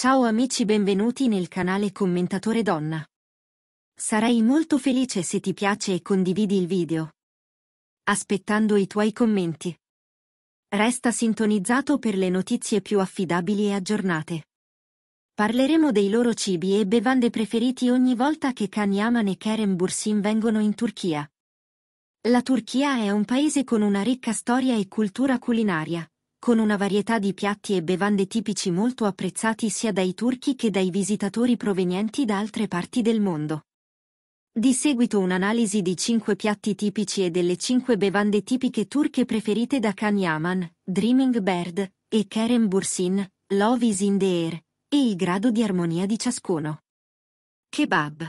Ciao amici benvenuti nel canale Commentatore Donna. Sarei molto felice se ti piace e condividi il video. Aspettando i tuoi commenti. Resta sintonizzato per le notizie più affidabili e aggiornate. Parleremo dei loro cibi e bevande preferiti ogni volta che Kanyaman e Kerem Bursin vengono in Turchia. La Turchia è un paese con una ricca storia e cultura culinaria, con una varietà di piatti e bevande tipici molto apprezzati sia dai turchi che dai visitatori provenienti da altre parti del mondo. Di seguito un'analisi di 5 piatti tipici e delle 5 bevande tipiche turche preferite da Khan Yaman, Dreaming Bird e Kerem Bursin, Love is in the air, e il grado di armonia di ciascuno. Kebab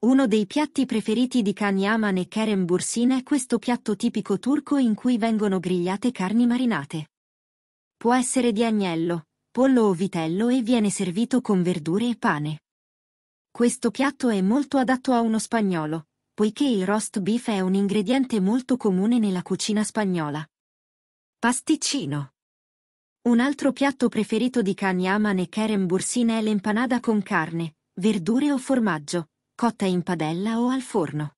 uno dei piatti preferiti di Kanyaman e Kerem Bursin è questo piatto tipico turco in cui vengono grigliate carni marinate. Può essere di agnello, pollo o vitello e viene servito con verdure e pane. Questo piatto è molto adatto a uno spagnolo, poiché il roast beef è un ingrediente molto comune nella cucina spagnola. Pasticcino Un altro piatto preferito di Kanyaman e Kerem Bursin è l'empanada con carne, verdure o formaggio cotta in padella o al forno.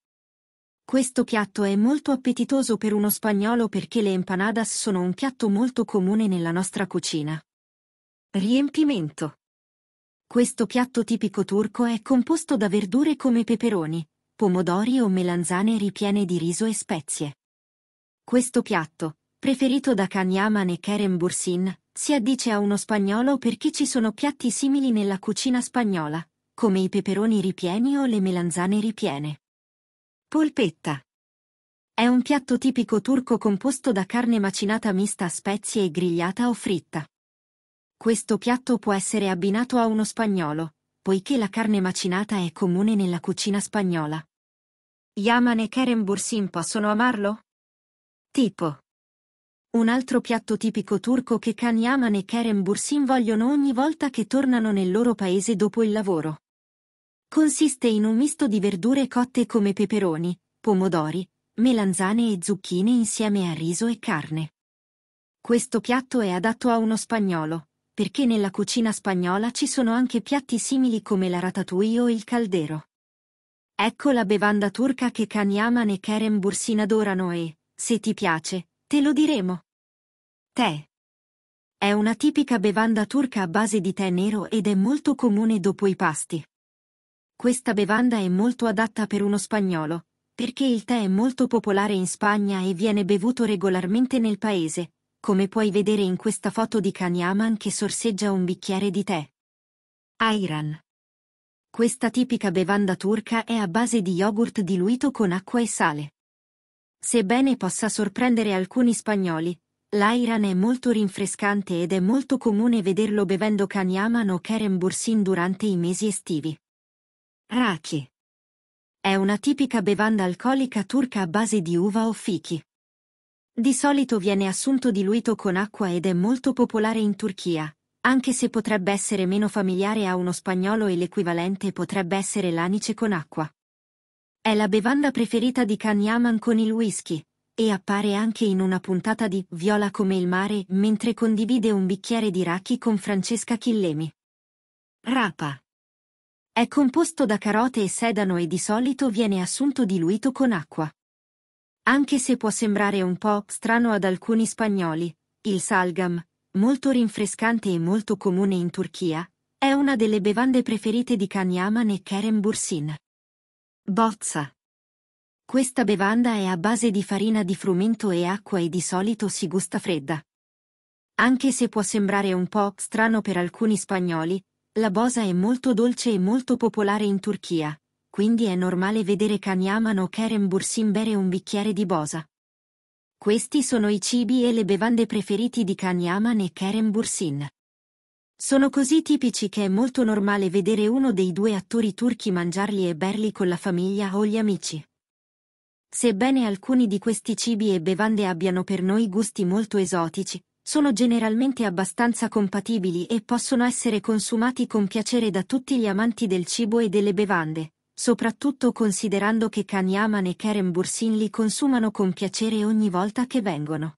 Questo piatto è molto appetitoso per uno spagnolo perché le empanadas sono un piatto molto comune nella nostra cucina. Riempimento. Questo piatto tipico turco è composto da verdure come peperoni, pomodori o melanzane ripiene di riso e spezie. Questo piatto, preferito da Kanyaman e Kerem Bursin, si addice a uno spagnolo perché ci sono piatti simili nella cucina spagnola, come i peperoni ripieni o le melanzane ripiene. Polpetta. È un piatto tipico turco composto da carne macinata mista a spezie e grigliata o fritta. Questo piatto può essere abbinato a uno spagnolo, poiché la carne macinata è comune nella cucina spagnola. Yaman e Kerem Bursin possono amarlo? Tipo. Un altro piatto tipico turco che Khan Yaman e Kerem Bursin vogliono ogni volta che tornano nel loro paese dopo il lavoro. Consiste in un misto di verdure cotte come peperoni, pomodori, melanzane e zucchine insieme a riso e carne. Questo piatto è adatto a uno spagnolo, perché nella cucina spagnola ci sono anche piatti simili come la ratatouille o il caldero. Ecco la bevanda turca che Kanyaman e Kerem Bursin adorano e, se ti piace, te lo diremo. Tè. È una tipica bevanda turca a base di tè nero ed è molto comune dopo i pasti. Questa bevanda è molto adatta per uno spagnolo, perché il tè è molto popolare in Spagna e viene bevuto regolarmente nel paese, come puoi vedere in questa foto di Kanyaman che sorseggia un bicchiere di tè. Ayran. Questa tipica bevanda turca è a base di yogurt diluito con acqua e sale. Sebbene possa sorprendere alcuni spagnoli, l'Airan è molto rinfrescante ed è molto comune vederlo bevendo Kanyaman o Keren Bursin durante i mesi estivi. Raki. È una tipica bevanda alcolica turca a base di uva o fichi. Di solito viene assunto diluito con acqua ed è molto popolare in Turchia, anche se potrebbe essere meno familiare a uno spagnolo e l'equivalente potrebbe essere l'anice con acqua. È la bevanda preferita di Kanyaman con il whisky, e appare anche in una puntata di Viola come il mare mentre condivide un bicchiere di raki con Francesca Chillemi. Rapa è composto da carote e sedano e di solito viene assunto diluito con acqua. Anche se può sembrare un po' strano ad alcuni spagnoli, il salgam, molto rinfrescante e molto comune in Turchia, è una delle bevande preferite di Kanyaman e Kerem Bursin. Bozza. Questa bevanda è a base di farina di frumento e acqua e di solito si gusta fredda. Anche se può sembrare un po' strano per alcuni spagnoli, la bosa è molto dolce e molto popolare in Turchia, quindi è normale vedere Kanyaman o Kerem Bursin bere un bicchiere di bosa. Questi sono i cibi e le bevande preferiti di Kanyaman e Kerem Bursin. Sono così tipici che è molto normale vedere uno dei due attori turchi mangiarli e berli con la famiglia o gli amici. Sebbene alcuni di questi cibi e bevande abbiano per noi gusti molto esotici, sono generalmente abbastanza compatibili e possono essere consumati con piacere da tutti gli amanti del cibo e delle bevande, soprattutto considerando che Kanyaman e Karen Bursin li consumano con piacere ogni volta che vengono.